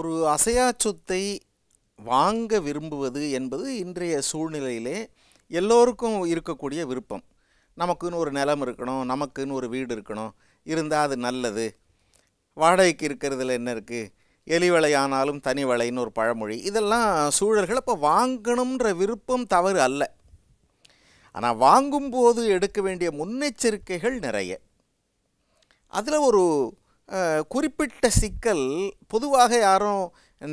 ஒரு அசையா சொத்தை வாங்க விரும்புவது என்பது இன்றைய சூழ்நிலையிலே எல்லோருக்கும் இருக்கக்கூடிய விருப்பம் நமக்குன்னு ஒரு நிலம் இருக்கணும் நமக்குன்னு ஒரு வீடு இருக்கணும் இருந்தால் அது நல்லது வாடகைக்கு இருக்கிறதுல என்ன இருக்குது எலிவலை ஆனாலும் தனி வலைன்னு ஒரு பழமொழி இதெல்லாம் சூழல்கள் அப்போ வாங்கணுன்ற விருப்பம் தவறு அல்ல ஆனால் வாங்கும்போது எடுக்க வேண்டிய முன்னெச்சரிக்கைகள் நிறைய அதில் ஒரு குறிப்பிட்ட சிக்கல் பொதுவாக யாரும்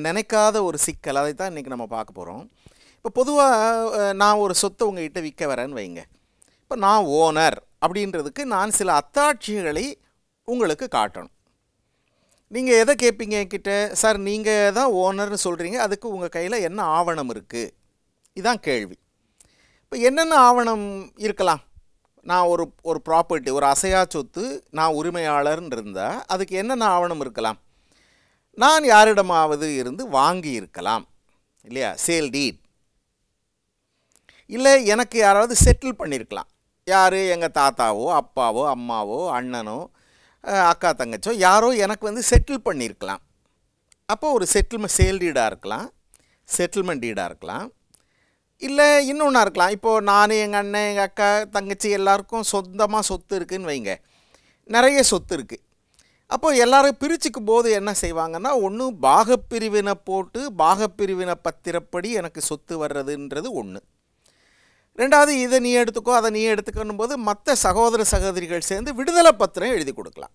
நினைக்காத ஒரு சிக்கல் அதை தான் இன்றைக்கி நம்ம பார்க்க போகிறோம் இப்போ பொதுவாக நான் ஒரு சொத்தை உங்கள்கிட்ட விற்க வரேன்னு வைங்க இப்போ நான் ஓனர் அப்படின்றதுக்கு நான் சில அத்தாட்சிகளை உங்களுக்கு காட்டணும் நீங்கள் எதை கேட்பீங்க என்கிட்ட சார் நீங்கள் தான் ஓனர்னு சொல்கிறீங்க அதுக்கு உங்கள் கையில் என்ன ஆவணம் இருக்குது இதுதான் கேள்வி இப்போ என்னென்ன ஆவணம் இருக்கலாம் நான் ஒரு ஒரு ப்ராப்பர்ட்டி ஒரு அசையா சொத்து நான் உரிமையாளர்னு இருந்தால் அதுக்கு என்னென்ன ஆவணம் இருக்கலாம் நான் யாரிடமாவது இருந்து வாங்கி இருக்கலாம் இல்லையா சேல் டீட் இல்லை எனக்கு யாராவது செட்டில் பண்ணியிருக்கலாம் யார் எங்கள் தாத்தாவோ அப்பாவோ அம்மாவோ அண்ணனோ அக்கா தங்கச்சோ யாரோ எனக்கு வந்து செட்டில் பண்ணியிருக்கலாம் அப்போ ஒரு செட்டில்மெண்ட் சேல் டீடாக இருக்கலாம் செட்டில்மெண்ட் டீடாக இருக்கலாம் இல்லை இன்னொன்றா இருக்கலாம் இப்போது நான் எங்கள் அண்ணன் எங்கள் அக்கா தங்கச்சி எல்லாருக்கும் சொந்தமாக சொத்து இருக்குதுன்னு வைங்க நிறைய சொத்து இருக்குது அப்போது எல்லோரும் பிரிச்சுக்கும் போது என்ன செய்வாங்கன்னா ஒன்று பாகப்பிரிவினை போட்டு பாகப்பிரிவினை பத்திரப்படி எனக்கு சொத்து வர்றதுன்றது ஒன்று ரெண்டாவது இதை நீ எடுத்துக்கோ அதை நீ எடுத்துக்கணும் போது மற்ற சகோதர சகோதரிகள் சேர்ந்து விடுதலை பத்திரம் எழுதி கொடுக்கலாம்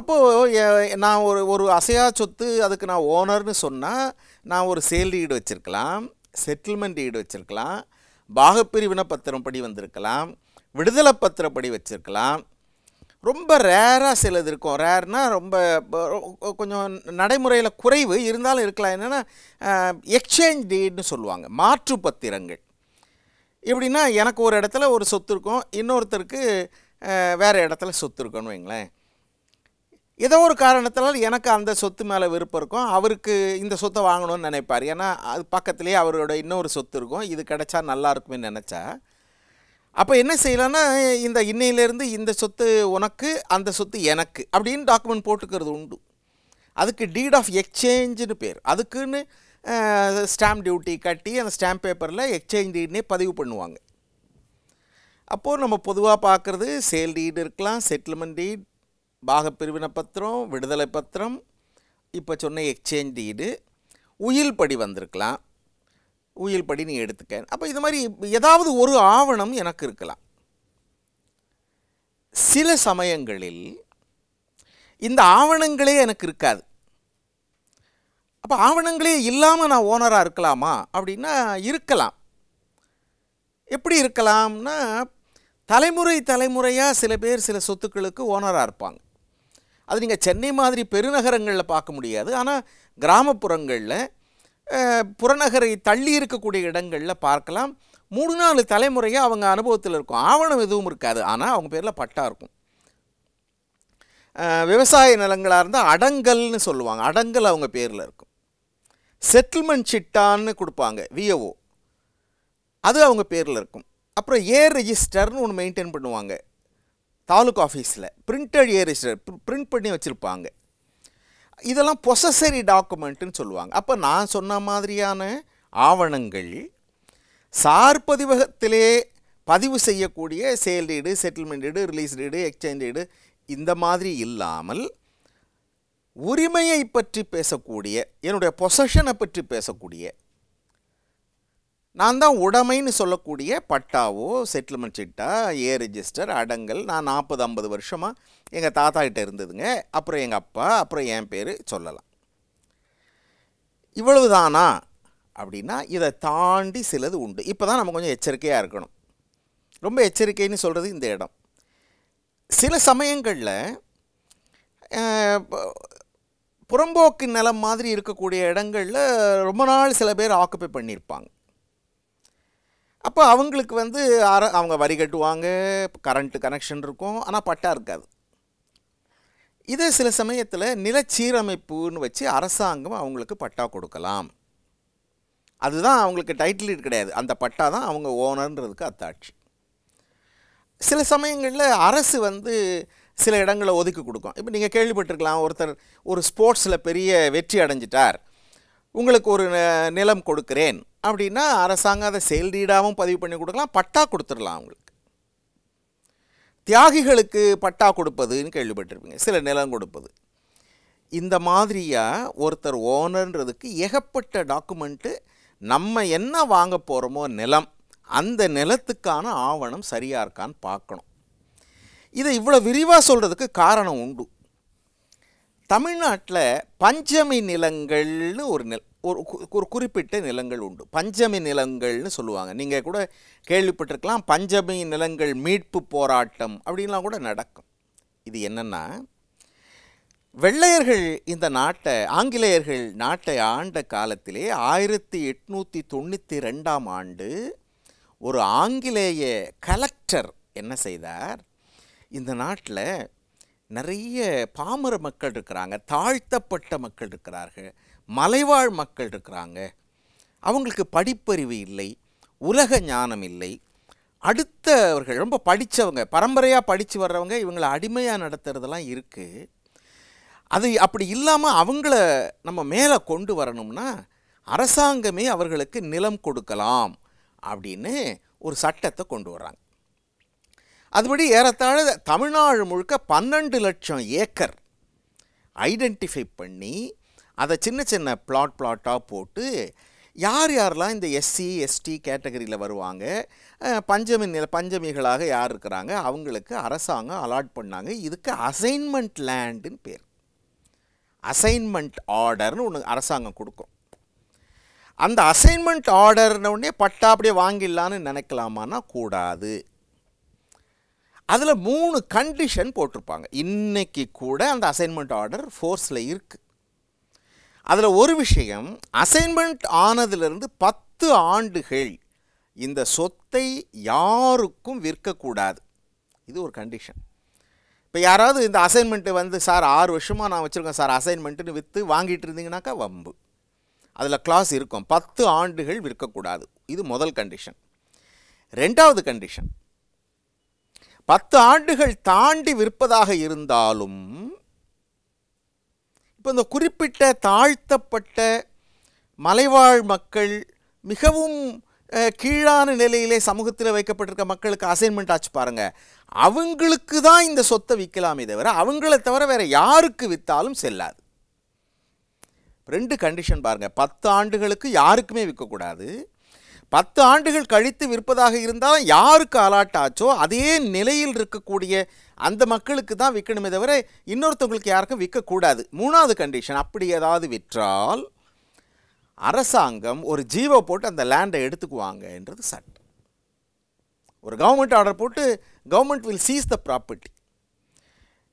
அப்போது நான் ஒரு ஒரு அசையா சொத்து அதுக்கு நான் ஓனர்னு சொன்னால் நான் ஒரு சேல் டீடு வச்சுருக்கலாம் செட்டில்மெண்ட் ஈடு வச்சுருக்கலாம் பாகப்பிரிவின பத்திரம் படி வந்திருக்கலாம் விடுதலை பத்திரப்படி வச்சுருக்கலாம் ரொம்ப ரேராக சிலது இருக்கும் ரேர்னால் ரொம்ப கொஞ்சம் நடைமுறையில் குறைவு இருந்தாலும் இருக்கலாம் என்னென்னா எக்ஸ்சேஞ்ச் டீட்னு சொல்லுவாங்க மாற்று பத்திரங்கள் எப்படின்னா எனக்கு ஒரு இடத்துல ஒரு சொத்து இருக்கும் இன்னொருத்தருக்கு வேறு இடத்துல சொத்து இருக்கணும் வைங்களேன் ஏதோ ஒரு காரணத்தினால் எனக்கு அந்த சொத்து மேலே விருப்பம் இருக்கும் அவருக்கு இந்த சொத்தை வாங்கணும்னு நினைப்பார் ஏன்னா அது பக்கத்துலேயே அவரோட இன்னொரு சொத்து இருக்கும் இது கிடச்சா நல்லா நினச்சா அப்போ என்ன செய்யலான்னா இந்த இன்னையிலேருந்து இந்த சொத்து உனக்கு அந்த சொத்து எனக்கு அப்படின்னு டாக்குமெண்ட் போட்டுக்கிறது உண்டு அதுக்கு டீட் ஆஃப் எக்ஸ்சேஞ்சுன்னு பேர் அதுக்குன்னு ஸ்டாம்ப் டியூட்டி கட்டி அந்த ஸ்டாம்ப் பேப்பரில் எக்ஸ்சேஞ்ச் டீட்னே பதிவு பண்ணுவாங்க அப்போது நம்ம பொதுவாக பார்க்குறது சேல் டீடு இருக்கலாம் செட்டில்மெண்ட் டீட் பிரிவின பத்திரம் விடுதலை பத்திரம் இப்போ சொன்ன எக்ஸ்சேஞ்ச் டீடு உயில் படி வந்திருக்கலாம் உயில் படி நீ எடுத்துக்க அப்போ இது மாதிரி ஏதாவது ஒரு ஆவணம் எனக்கு இருக்கலாம் சில சமயங்களில் இந்த ஆவணங்களே எனக்கு இருக்காது அப்போ ஆவணங்களே இல்லாமல் நான் ஓனராக இருக்கலாமா அப்படின்னா இருக்கலாம் எப்படி இருக்கலாம்னா தலைமுறை தலைமுறையாக சில பேர் சில சொத்துக்களுக்கு ஓனராக இருப்பாங்க அது நீங்கள் சென்னை மாதிரி பெருநகரங்களில் பார்க்க முடியாது ஆனால் கிராமப்புறங்களில் புறநகரை தள்ளி இருக்கக்கூடிய இடங்களில் பார்க்கலாம் மூணு நாலு தலைமுறையாக அவங்க அனுபவத்தில் இருக்கும் ஆவணம் எதுவும் இருக்காது ஆனால் அவங்க பேரில் பட்டா இருக்கும் விவசாய நிலங்களாக இருந்தால் அடங்கல்னு சொல்லுவாங்க அடங்கல் அவங்க பேரில் இருக்கும் செட்டில்மெண்ட் சிட்டான்னு கொடுப்பாங்க விஏஓ அது அவங்க பேரில் இருக்கும் அப்புறம் ஏர் ரெஜிஸ்டர்னு ஒன்று மெயின்டைன் பண்ணுவாங்க தாலுக் ஆஃபீஸில் பிரிண்டட் ஏரிஸ்டர் பிரிண்ட் பண்ணி வச்சுருப்பாங்க இதெல்லாம் பொசசரி டாக்குமெண்ட்டுன்னு சொல்லுவாங்க அப்போ நான் சொன்ன மாதிரியான ஆவணங்கள் சார் பதிவகத்திலே பதிவு செய்யக்கூடிய sale deed settlement deed release deed exchange deed இந்த மாதிரி இல்லாமல் உரிமையை பற்றி பேசக்கூடிய என்னுடைய பொசஷனை பற்றி பேசக்கூடிய நான் தான் உடமைன்னு சொல்லக்கூடிய பட்டாவோ செட்டில்மெண்ட் சிட்டா ஏ ரிஜிஸ்டர் அடங்கல் நான் நாற்பது ஐம்பது வருஷமாக எங்கள் தாத்தா கிட்டே இருந்ததுங்க அப்புறம் எங்கள் அப்பா அப்புறம் என் பேர் சொல்லலாம் இவ்வளவு தானா அப்படின்னா இதை தாண்டி சிலது உண்டு இப்போ தான் நம்ம கொஞ்சம் எச்சரிக்கையாக இருக்கணும் ரொம்ப எச்சரிக்கைன்னு சொல்கிறது இந்த இடம் சில சமயங்களில் புறம்போக்கு நிலம் மாதிரி இருக்கக்கூடிய இடங்களில் ரொம்ப நாள் சில பேர் ஆக்குப்பை பண்ணியிருப்பாங்க அப்போ அவங்களுக்கு வந்து அற அவங்க வரி கட்டுவாங்க கரண்ட்டு கனெக்ஷன் இருக்கும் ஆனால் பட்டா இருக்காது இதே சில சமயத்தில் நிலச்சீரமைப்புன்னு வச்சு அரசாங்கம் அவங்களுக்கு பட்டா கொடுக்கலாம் அதுதான் அவங்களுக்கு டைட்டில் கிடையாது அந்த பட்டா தான் அவங்க ஓனர்ன்றதுக்கு அத்தாட்சி சில சமயங்களில் அரசு வந்து சில இடங்களை ஒதுக்கி கொடுக்கும் இப்போ நீங்கள் கேள்விப்பட்டிருக்கலாம் ஒருத்தர் ஒரு ஸ்போர்ட்ஸில் பெரிய வெற்றி அடைஞ்சிட்டார் உங்களுக்கு ஒரு நிலம் கொடுக்குறேன் அப்படின்னா அரசாங்கம் அதை செயல் டீடாகவும் பதிவு பண்ணி கொடுக்கலாம் பட்டா கொடுத்துடலாம் அவங்களுக்கு தியாகிகளுக்கு பட்டா கொடுப்பதுன்னு கேள்விப்பட்டிருப்பீங்க சில நிலம் கொடுப்பது இந்த மாதிரியாக ஒருத்தர் ஓனர்ன்றதுக்கு ஏகப்பட்ட டாக்குமெண்ட்டு நம்ம என்ன வாங்க போகிறோமோ நிலம் அந்த நிலத்துக்கான ஆவணம் சரியாக இருக்கான்னு பார்க்கணும் இதை இவ்வளோ விரிவாக சொல்கிறதுக்கு காரணம் உண்டு தமிழ்நாட்டில் பஞ்சமி நிலங்கள்னு ஒரு நிலம் ஒரு ஒரு குறிப்பிட்ட நிலங்கள் உண்டு பஞ்சமி நிலங்கள்னு சொல்லுவாங்க நீங்கள் கூட கேள்விப்பட்டிருக்கலாம் பஞ்சமி நிலங்கள் மீட்பு போராட்டம் அப்படின்லாம் கூட நடக்கும் இது என்னென்னா வெள்ளையர்கள் இந்த நாட்டை ஆங்கிலேயர்கள் நாட்டை ஆண்ட காலத்திலே ஆயிரத்தி எட்நூற்றி தொண்ணூற்றி ரெண்டாம் ஆண்டு ஒரு ஆங்கிலேய கலெக்டர் என்ன செய்தார் இந்த நாட்டில் நிறைய பாமர மக்கள் இருக்கிறாங்க தாழ்த்தப்பட்ட மக்கள் இருக்கிறார்கள் மலைவாழ் மக்கள் இருக்கிறாங்க அவங்களுக்கு படிப்பறிவு இல்லை உலக ஞானம் இல்லை அடுத்தவர்கள் ரொம்ப படித்தவங்க பரம்பரையாக படித்து வர்றவங்க இவங்களை அடிமையாக நடத்துகிறதெல்லாம் இருக்குது அது அப்படி இல்லாமல் அவங்கள நம்ம மேலே கொண்டு வரணும்னா அரசாங்கமே அவர்களுக்கு நிலம் கொடுக்கலாம் அப்படின்னு ஒரு சட்டத்தை கொண்டு வர்றாங்க அதுபடி ஏறத்தாழ தமிழ்நாடு முழுக்க பன்னெண்டு லட்சம் ஏக்கர் ஐடென்டிஃபை பண்ணி அதை சின்ன சின்ன பிளாட் பிளாட்டாக போட்டு யார் யாரெல்லாம் இந்த எஸ்சி எஸ்டி கேட்டகரியில் வருவாங்க பஞ்சமி நில பஞ்சமிகளாக யார் இருக்கிறாங்க அவங்களுக்கு அரசாங்கம் அலாட் பண்ணாங்க இதுக்கு அசைன்மெண்ட் லேண்டுன்னு பேர் அசைன்மெண்ட் ஆர்டர்னு ஒன்று அரசாங்கம் கொடுக்கும் அந்த அசைன்மெண்ட் ஆர்டர்னவுடனே பட்டா அப்படியே வாங்கிடலான்னு நினைக்கலாமான்னா கூடாது அதில் மூணு கண்டிஷன் போட்டிருப்பாங்க இன்றைக்கி கூட அந்த அசைன்மெண்ட் ஆர்டர் ஃபோர்ஸில் இருக்குது அதில் ஒரு விஷயம் அசைன்மெண்ட் ஆனதுலேருந்து பத்து ஆண்டுகள் இந்த சொத்தை யாருக்கும் விற்கக்கூடாது இது ஒரு கண்டிஷன் இப்போ யாராவது இந்த அசைன்மெண்ட்டு வந்து சார் ஆறு வருஷமாக நான் வச்சுருக்கேன் சார் அசைன்மெண்ட்டுன்னு விற்று வாங்கிட்டு இருந்தீங்கன்னாக்கா வம்பு அதில் கிளாஸ் இருக்கும் பத்து ஆண்டுகள் விற்கக்கூடாது இது முதல் கண்டிஷன் ரெண்டாவது கண்டிஷன் பத்து ஆண்டுகள் தாண்டி விற்பதாக இருந்தாலும் இப்போ இந்த குறிப்பிட்ட தாழ்த்தப்பட்ட மலைவாழ் மக்கள் மிகவும் கீழான நிலையிலே சமூகத்தில் வைக்கப்பட்டிருக்க மக்களுக்கு அசைன்மெண்ட் ஆச்சு பாருங்கள் அவங்களுக்கு தான் இந்த சொத்தை விற்கலாமே தவிர அவங்கள தவிர வேறு யாருக்கு விற்றாலும் செல்லாது ரெண்டு கண்டிஷன் பாருங்கள் பத்து ஆண்டுகளுக்கு யாருக்குமே விற்கக்கூடாது பத்து ஆண்டுகள் கழித்து விற்பதாக இருந்தால் யாருக்கு அலாட்டாச்சோ அதே நிலையில் இருக்கக்கூடிய அந்த மக்களுக்கு தான் விற்கணுமே தவிர இன்னொருத்தவங்களுக்கு யாருக்கும் விற்கக்கூடாது மூணாவது கண்டிஷன் அப்படி ஏதாவது விற்றால் அரசாங்கம் ஒரு ஜீவோ போட்டு அந்த லேண்டை எடுத்துக்குவாங்கன்றது சட்டம் ஒரு கவர்மெண்ட் ஆர்டர் போட்டு government will seize the property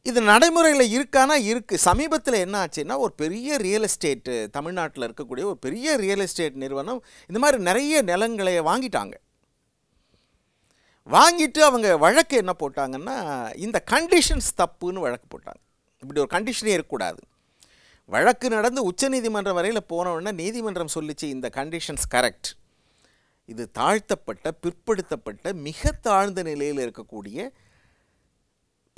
இது நடைமுறையில் இருக்கானா இருக்குது சமீபத்தில் என்ன ஆச்சுன்னா ஒரு பெரிய ரியல் எஸ்டேட்டு தமிழ்நாட்டில் இருக்கக்கூடிய ஒரு பெரிய ரியல் எஸ்டேட் நிறுவனம் இந்த மாதிரி நிறைய நிலங்களை வாங்கிட்டாங்க வாங்கிட்டு அவங்க வழக்கு என்ன போட்டாங்கன்னா இந்த கண்டிஷன்ஸ் தப்புன்னு வழக்கு போட்டாங்க இப்படி ஒரு கண்டிஷனே இருக்கக்கூடாது வழக்கு நடந்து உச்சநீதிமன்றம் வரையில் போனவுடனே நீதிமன்றம் சொல்லிச்சு இந்த கண்டிஷன்ஸ் கரெக்ட் இது தாழ்த்தப்பட்ட பிற்படுத்தப்பட்ட மிக தாழ்ந்த நிலையில் இருக்கக்கூடிய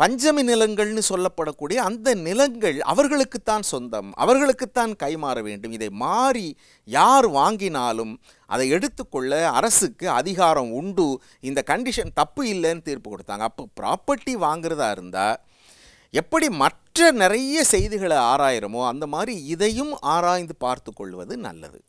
பஞ்சமி நிலங்கள்னு சொல்லப்படக்கூடிய அந்த நிலங்கள் அவர்களுக்குத்தான் சொந்தம் அவர்களுக்குத்தான் கைமாற வேண்டும் இதை மாறி யார் வாங்கினாலும் அதை எடுத்துக்கொள்ள அரசுக்கு அதிகாரம் உண்டு இந்த கண்டிஷன் தப்பு இல்லைன்னு தீர்ப்பு கொடுத்தாங்க அப்போ ப்ராப்பர்ட்டி வாங்குறதா இருந்தால் எப்படி மற்ற நிறைய செய்திகளை ஆராயிரமோ அந்த மாதிரி இதையும் ஆராய்ந்து பார்த்து கொள்வது நல்லது